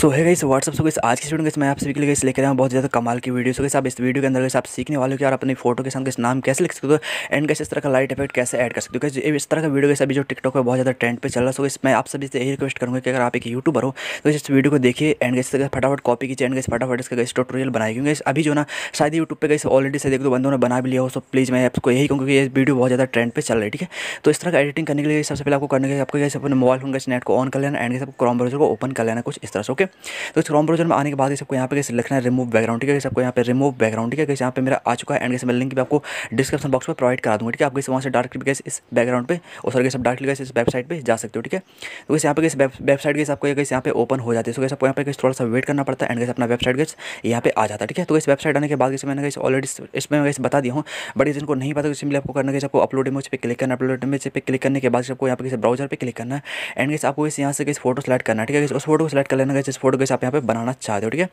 सो है इस व्हाट्सअप से इस आज की वीडियो में मैं आप सभी के लिए इस लेकर आया बहुत ज़्यादा कमाल की वीडियो सो आप इस वीडियो के अंदर आप सीखने वाले हो कि आप अपनी फोटो के साथ इस नाम कैसे लिख सकते हो एंड कैसे इस तरह का लाइट इफेक्ट कैसे ऐड कर सकते हो क्योंकि इस तरह का वीडियो अभी जो टिकटॉक पर बहुत ज़्यादा ट्रेंड पर चल रहा है सो इस मैं आप सभी से यही रिक्वेस्ट करूँगा कि अगर आप एक यूट्यूबर हो तो इस वीडियो को देखिए एंड कैसे फटाफट कॉपी कीजिए एंड कैसे फटाफट इसका इस टोटोरियल बनाए क्योंकि अभी जो ना शायद यूट्यूब पर कैसे ऑलरेडी से देख दो बंदों ने बना भी लिया हो सो प्लीज़ मैं आपको यही कहूँ कि ये वीडियो बहुत ज़्यादा ट्रेंड पर चल रही है ठीक है तो इस तरह का एडिटिंग करने के लिए सबसे पहले आपको करने के लिए आपको कैसे अपने मोबाइल फोन का नेट को ऑन कर लेना एंड कैसे आपको क्रॉम ब्राउजर को ओपन कर लेना कुछ इस तरह से ओके तो क्रोम ब्राउजर में आने के बाद सबको यहाँ पे कैसे लिखना है रिमूव बैकग्राउंड ठीक है सबको यहाँ पे रिमूव बैकग्राउंड ठीक है कैसे यहाँ पे मेरा आ चुका है एंड कैसे मैं लिंक भी आपको डिस्क्रिप्शन बॉक्स में प्रोवाइड करा दूँगा ठीक है आप वहाँ से डायरेक्टली कैसे इस बैकग्राउंड पर और सर कैसे डायरेक्टली कैसे इस वेबसाइट पर जा सकते हो ठीक है तो कैसे यहाँ पे कैसे वेबसाइट कैसे आपको कैसे यहाँ पे ओपन हो जाती है सो कैसे आपको यहाँ पे कैसे थोड़ा सा वेट करना पड़ता है एंड कैसे अपना वेबसाइट कैसे यहाँ पे आ जाता है ठीक है तो इस वेबसाइट आने के बाद कैसे मैंने कैसे ऑलरेडी इसमें कैसे बता दिया हूँ बट जिनको नहीं पता सिंपली आपको करना कैसे आपको अपलोड इमेज पर क्लिक करना अपलोड इमेज पे क्लिक करने के बाद आपको यहाँ पे किसी ब्राउजर पे क्लिक करना एंड कैसे आपको इस यहाँ से कैसे फोटो सेलेक्ट करना ठीक है उस फोटो को सेलेक्ट कर लेना कैसे फोटो को आप यहाँ पे बनाना चाहते हो ठीक है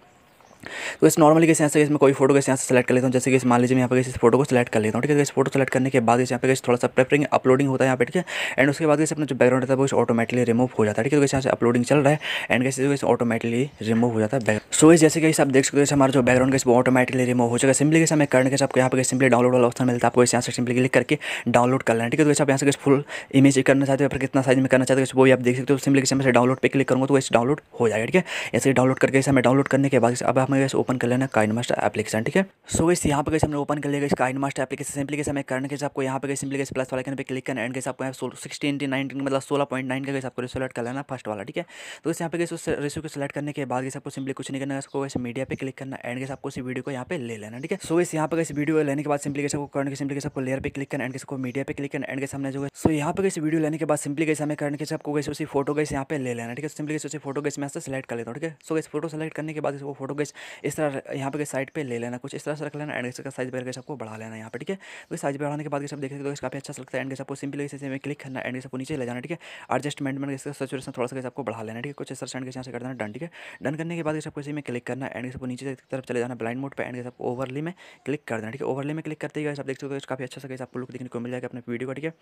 तो इस नॉर्मली कैसे ऐसे इसमें कोई फोटो कैसे यहाँ से सेलेक्ट कर लेता हूँ जैसे कि इस मान लीजिए मैं यहाँ पर इस फोटो को सेलेक्ट कर लेता हूँ ठीक है तो इस फोटो सेलेक्ट करने के बाद यहाँ पे थोड़ा सा प्रेपरिंग अपलोडिंग होता है यहाँ पे ठीक है एंड उसके बाद अपना जो बैकग्राउंड रहता है वो ऑटोमेटिकली रिमूव हो जाता है ठीक है तो यहाँ से अपलोडिंग चल रहा है एंड कैसे ऑटोमेटिकली रिमूव हो जाता है सो इस जैसे कि आप देख सकते हो हमारा जो बैकग्राउंड कैसे वो ऑटोमेटिकली रिमूव हो जाएगा सिंपली कैसे हमें करने के आपको यहाँ पर सिंपली डाउनलोड वाला ऑप्शन मिलता है आपको इस यहाँ से सिंपली क्लिक करके डाउनलोड कर लेना है ठीक है तो वैसे आप यहाँ से फुल इमेज करना चाहते हो फिर कितना साइज में करना चाहते हो वो आप देख सकते हो सिंपली कैसे डाउनलोड पर क्लिक करूँगा तो वैसे डाउनलोड हो जाएगा ठीक है ऐसे डाउनलोड करके हमें डाउनलोड करने के बाद अब हम में गैस ओपन कर लेना काइन मास्टर एप्लीकेशन ठीक है सो इस यहाँ पर कैसे हमने ओपन कर लेगा इस काइन मास्टर एप्लीकेशन सिंपली कैसे हमें करने के आपको यहाँ पर सिंपली कैसे प्लस वाला पे क्लिक करना एंड कैसे आपको यहाँ सिक्सटी इंटी नाइनटीन मतलब सोलह पॉइंट नाइन का गैस आपको सिलेक्ट कर लेना फर्स्ट वाला ठीक है तो इस यहाँ पर गैस उस को सिलेक्ट करने के बाद कैसे आपको सिंपली कुछ नहीं करना आपको वैसे मीडिया पर क्लिक करना एंड कैसे आपको इस वीडियो को यहाँ पे ले लेना ठीक है सो इस यहाँ पर इस वीडियो लेने के बाद सिंपली कैसे करने के सिंपली कैसे आपको लेयर पर क्लिक करना एंड कैसे को मीडिया पर क्लिक करना एंड कैसे हमने जो है सो यहाँ पर इस वीडियो लेने के बाद सिंपली कैसे हमें करने के आपको कैसे उसी फोटो कैसे यहाँ पे ले लेना ठीक है सिंपली कैसे उसी फोटो कैसे मैं सेलेक्ट कर लेता हूँ ठीक है सो इस फोटो सेलेक्ट करने के बाद इसको फोटो कैसे इस तरह यहाँ पर साइड पर ले लेना कुछ इस तरह से रख लेना एंड गेस का साइज बढ़ा गया सबको बढ़ा लेना यहाँ पर ठीक है तो साइज बढ़ाने के बाद सब देख सकते हो काफ़ी अच्छा लगता है एंड गेस को सिंपल इसे में क्लिक करना एंड गेस को नीचे ले जाना ठीक है एडजस्टमेंट में इसका सेचुरेशन थोड़ा सा आपको बढ़ा लेना ठीक है कुछ इस तरह से एंड गेस यहाँ से कर देना डन ठीक है डन करने के बाद सबको इसी में क्लिक करना एंड गेस को नीचे की तरफ चले जाना ब्लाइंड मोड पर एंड गेस गेसअप ओवरली में क्लिक कर देना ठीक है ओवरली में क्लिक करते ही आप देख सकते हो काफ़ी अच्छा सा आपको लुक देखने को मिल जाएगा अपने वीडियो का ठीक है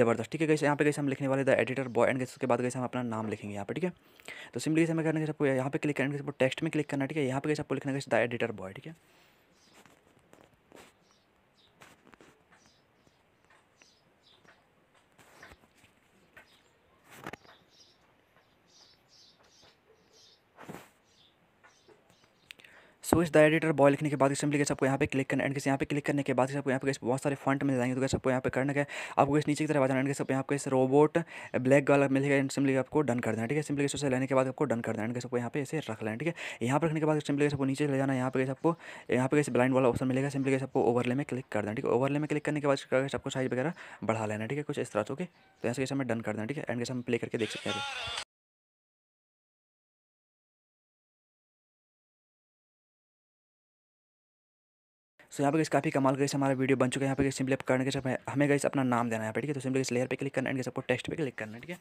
जबरदस्त ठीक है यहाँ पे कैसे हम लिखने वाले द एडिटर बॉय एंड उसके बाद कैसे हम अपना नाम लिखेंगे यहाँ पर ठीक है तो सिंपली से मैं करने के सबको यहाँ पे क्लिक करेंगे टेक्स्ट में क्लिक करना ठीक है यहाँ पे गई आपको लिखना है दायर डेटर बॉय ठीक है सो इस द एडिटर बॉय लिखने के बाद सिंपली कैसे आपको यहाँ पे क्लिक करना एंड कैसे यहाँ पे क्लिक करने के बाद आपको यहाँ पे बहुत सारे फंड मिल जाएंगे तो कैसे आपको यहाँ पे करना है आपको इस नीचे की तरफ आ एंड कैसे यहाँ पे इस रोबोट ब्लैक वाला मिलेगा एंड सिंपली आपको डन कर देना ठीक है सिंपली कैसे लेने के बाद आपको डन कर देना एंड कैसे आपको यहाँ पे इसे रख लेना ठीक है यहाँ पर रखने के बाद सिंपली कैसे आपको नीचे ले जाना यहाँ पे कैसे आपको यहाँ पे कैसे ब्लाइंड वाला ऑप्शन मिलेगा सिंपली कैसे आपको ओवरले में क्लिक कर देना ठीक है ओवरले में क्लिक करने के बाद आपको साइज वगैरह बढ़ा लेना ठीक है कुछ इस तरह से ओके तो ऐसे कैसे हमें डन कर देना ठीक है एंड कैसे हम प्ले करके देख सकते हैं सो यहाँ पे गई काफ़ी कमाल गई हमारा वीडियो बन चुका है यहाँ पे सिंपली करने के हमें गई अपना नाम देना है ठीक है तो सिंपली इस लेयर पे क्लिक करना है सबको टेस्ट पर क्लिक करना है ठीक है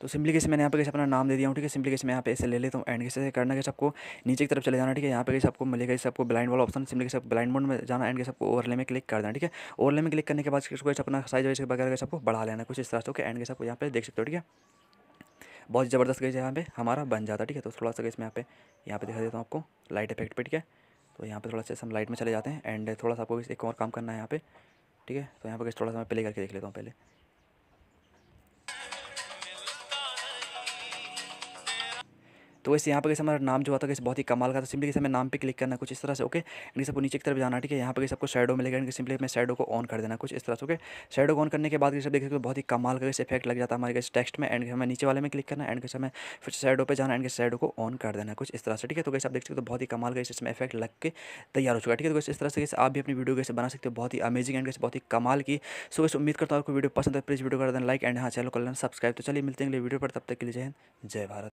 तो सिंपली कैसे मैंने यहाँ पे कैसे अपना नाम दे दिया हूँ ठीक है सिंपली कैसे मैं यहाँ पे ऐसे ले लेता हूँ एंड कैसे करना कैसे आपको नीचे की तरफ चले जाना ठीक है यहाँ पे कैसे आपको मिलेगा इस आपको ब्लाइंड वाला ऑप्शन सिंपली कैसे ब्लाइंड मोड में जाना एंड कैसे आपको ओवरले में क्लिक करना ठीक है ओवरले में क्लिक करने के बाद कैसे अपना साइज वाइज वगैरह कैसे आपको बढ़ा लेना कुछ इस तरह से ओके एंड कैसे आपको यहाँ पे देख सकते हो ठीक है बहुत ज़बरदस्त कैसे यहाँ पे हमारा बन जाता है ठीक है तो थोड़ा सा कैसे मैं यहाँ पे यहाँ पे दिखा देता हूँ आपको लाइट इफेक्ट पर ठीक है तो यहाँ पर थोड़ा सा हम लाइट में चले जाते हैं एंड थोड़ा सा आपको एक और काम करना है यहाँ पे ठीक है तो यहाँ पर कैसे थोड़ा सा मैं प्ले करके देख लेता हूँ पहले तो वैसे यहाँ पर कैसे हमारा नाम जो आता है बहुत ही कमाल का था सिंपली कैसे हमें नाम पे क्लिक करना कुछ इस तरह से ओके इनके सबको नीचे की तरफ जाना ठीक है यहाँ पर सबको शेडो मिलेगा इनके सिंपली हमें शेडो को ऑन कर देना कुछ इस तरह से ओके शेडो ऑन करने के बाद कैसे देख सकते बहुत ही कमाल का कैसे इफेक्ट लग जाता है हमारे कैसे टेक्स्ट में एंड हमें नीचे वाले में क्लिक करना एंड कैसे हमें फिर शेडो पर जाना एंड के शेडो को ऑन कर देना कुछ इस तरह से ठीक है तो कैसे आप देख सकते हो बहुत ही कमाल का इसमें इफेक्ट लग के तैयार हो चुका है ठीक है तो इस तरह से कैसे आप भी अपनी वीडियो कैसे बना सकते हो बहुत ही अमेजिंग एंड कैसे बहुत ही कमाल की सो इस उम्मीद करता हूँ आपको वीडियो पसंद है प्लीज़ वीडियो कर देना लाइक एंड हाँ चैनल कर लेना सब्सक्राइब तो चलिए मिलते हैं अगले वीडियो पर तब तक के लिए जय हिंद जय भारत